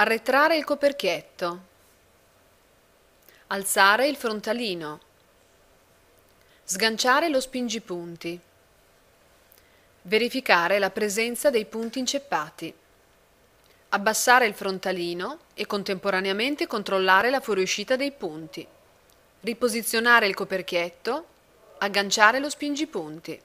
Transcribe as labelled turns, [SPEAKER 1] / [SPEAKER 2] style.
[SPEAKER 1] Arretrare il coperchietto. Alzare il frontalino. Sganciare lo spingipunti. Verificare la presenza dei punti inceppati. Abbassare il frontalino e contemporaneamente controllare la fuoriuscita dei punti. Riposizionare il coperchietto. Agganciare lo spingipunti.